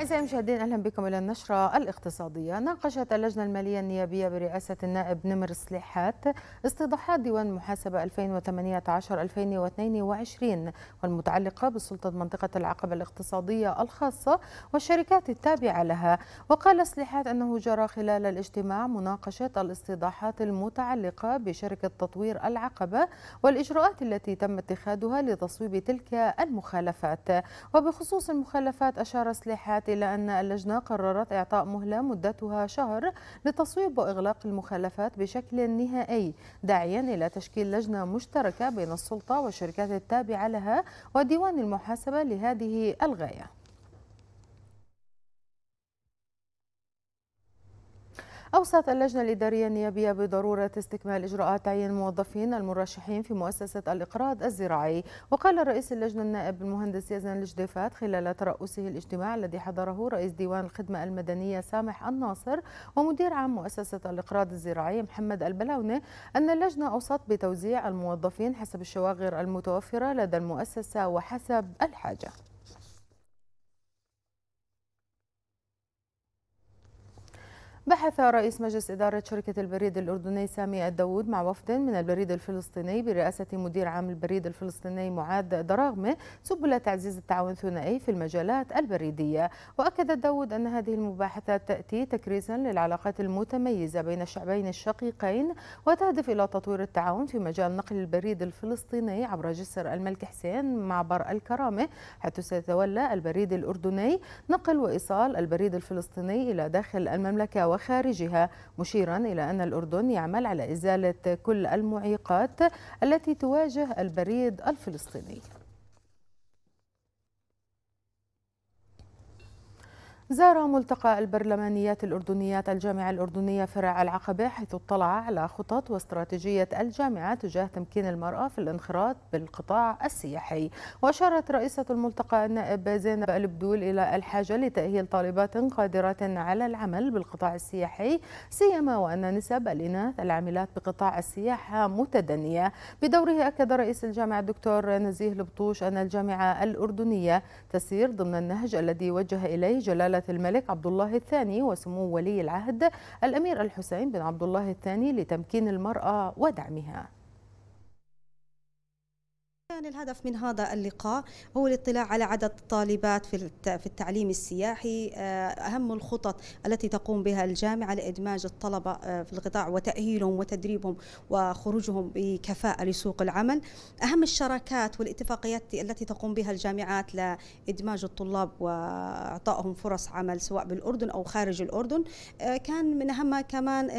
أعزائي المشاهدين أهلا بكم إلى النشرة الاقتصادية ناقشت اللجنة المالية النيابية برئاسة النائب نمر سليحات استيضاحات ديوان محاسبة 2018-2022 والمتعلقة بسلطة منطقة العقبة الاقتصادية الخاصة والشركات التابعة لها وقال سليحات أنه جرى خلال الاجتماع مناقشة الاستيضاحات المتعلقة بشركة تطوير العقبة والإجراءات التي تم اتخاذها لتصويب تلك المخالفات وبخصوص المخالفات أشار سليحات إلى أن اللجنة قررت إعطاء مهلة مدتها شهر لتصويب وإغلاق المخالفات بشكل نهائي داعيا إلى تشكيل لجنة مشتركة بين السلطة والشركات التابعة لها وديوان المحاسبة لهذه الغاية أوصت اللجنة الإدارية النيابية بضرورة استكمال إجراءات تعيين الموظفين المرشحين في مؤسسة الإقراض الزراعي وقال رئيس اللجنة النائب المهندس يزن الجديفات خلال ترأسه الاجتماع الذي حضره رئيس ديوان الخدمة المدنية سامح الناصر ومدير عام مؤسسة الإقراض الزراعي محمد البلاونة أن اللجنة أوصت بتوزيع الموظفين حسب الشواغر المتوفرة لدى المؤسسة وحسب الحاجة بحث رئيس مجلس إدارة شركة البريد الأردني سامي الدود مع وفد من البريد الفلسطيني برئاسة مدير عام البريد الفلسطيني معاد دراغمة سبل تعزيز التعاون الثنائي في المجالات البريدية وأكد الداود أن هذه المباحثات تأتي تكريسا للعلاقات المتميزة بين الشعبين الشقيقين وتهدف إلى تطوير التعاون في مجال نقل البريد الفلسطيني عبر جسر الملك حسين معبر الكرامة حيث سيتولى البريد الأردني نقل وإيصال البريد الفلسطيني إلى داخل المملكة وخارجها مشيرا إلى أن الأردن يعمل على إزالة كل المعيقات التي تواجه البريد الفلسطيني زار ملتقى البرلمانيات الأردنيات الجامعة الأردنية فرع العقبة حيث اطلع على خطط واستراتيجية الجامعة تجاه تمكين المرأة في الانخراط بالقطاع السياحي وأشارت رئيسة الملتقى النائب زينب البدول إلى الحاجة لتأهيل طالبات قادرات على العمل بالقطاع السياحي سيما وأن نسب الإناث العاملات بقطاع السياحة متدنية بدوره أكد رئيس الجامعة الدكتور نزيه البطوش أن الجامعة الأردنية تسير ضمن النهج الذي وجه إليه جلالة زيارة الملك عبد الله الثاني وسمو ولي العهد الأمير الحسين بن عبد الله الثاني لتمكين المرأة ودعمها كان الهدف من هذا اللقاء هو الاطلاع على عدد الطالبات في التعليم السياحي آه، أهم الخطط التي تقوم بها الجامعة لإدماج الطلبة آه، في القطاع وتأهيلهم وتدريبهم وخروجهم بكفاءة لسوق العمل أهم الشراكات والاتفاقيات التي تقوم بها الجامعات لإدماج الطلاب وإعطائهم فرص عمل سواء بالأردن أو خارج الأردن آه، كان من أهمها كمان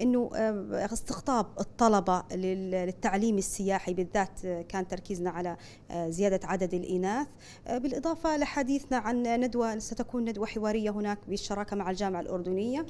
أنه استقطاب الطلبة للتعليم السياحي بالذات كان تركيزنا على آه، زيادة عدد الإناث آه، بالإضافة لحديثنا عن ندوة ستكون ندوة حوارية هناك بالشراكة مع الجامعة الأردنية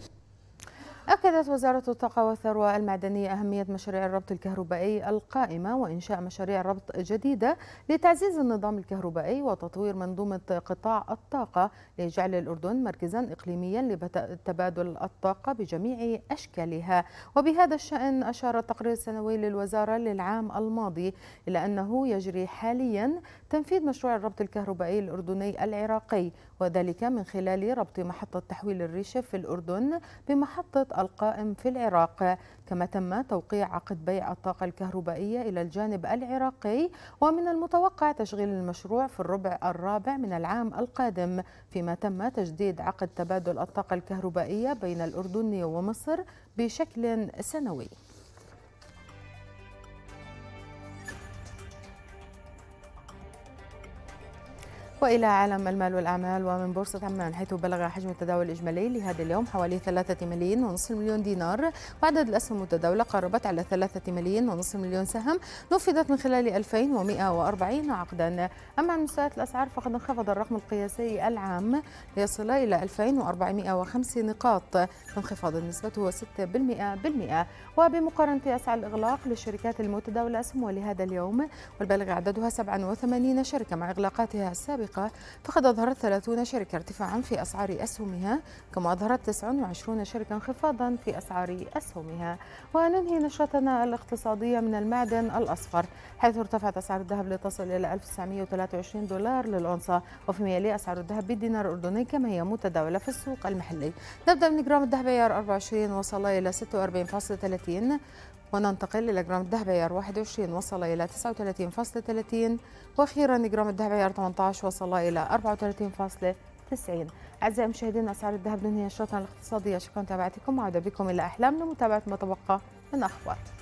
أكدت وزارة الطاقة والثروة المعدنية أهمية مشاريع الربط الكهربائي القائمة وإنشاء مشاريع ربط جديدة لتعزيز النظام الكهربائي وتطوير منظومة قطاع الطاقة ليجعل الأردن مركزا إقليميا لتبادل الطاقة بجميع أشكالها وبهذا الشأن أشار التقرير السنوي للوزارة للعام الماضي إلى أنه يجري حاليا تنفيذ مشروع الربط الكهربائي الأردني العراقي وذلك من خلال ربط محطة تحويل الريشة في الأردن بمحطة القائم في العراق كما تم توقيع عقد بيع الطاقة الكهربائية إلى الجانب العراقي ومن المتوقع تشغيل المشروع في الربع الرابع من العام القادم فيما تم تجديد عقد تبادل الطاقة الكهربائية بين الأردن ومصر بشكل سنوي وإلى عالم المال والأعمال ومن بورصة عمان حيث بلغ حجم التداول الإجمالي لهذا اليوم حوالي 3 ملايين ونصف مليون دينار وعدد الأسهم المتداولة قاربت على 3 ملايين ونصف مليون سهم نفذت من خلال 2140 عقدا أما عن مستويات الأسعار فقد انخفض الرقم القياسي العام ليصل إلى 2405 نقاط انخفاض نسبته 6% بالمئة وبمقارنة أسعار الإغلاق للشركات المتداولة أسهم ولهذا اليوم والبالغ عددها 87 شركة مع إغلاقاتها السابقة السابقة فقد أظهرت 30 شركة ارتفاعا في أسعار أسهمها كما أظهرت 29 شركة انخفاضا في أسعار أسهمها وننهي نشرتنا الاقتصادية من المعدن الأصفر حيث ارتفعت أسعار الذهب لتصل إلى 1923 دولار للأونصة وفي ميالي أسعار الذهب بالدينار الأردني كما هي متداولة في السوق المحلي نبدأ من جرام الذهب عيار 24 وصل إلى 46.30 وننتقل إلى جرام الذهب عيار 21 وصل إلى 39.30 وأخيرا جرام الذهب عيار 18 وصل إلى 34.90 أعزائي المشاهدين أسعار الذهب ننهي نشرتنا الاقتصادية شكرا لمتابعتكم وعودة بكم إلى أحلام لمتابعة ما تبقى من أخبار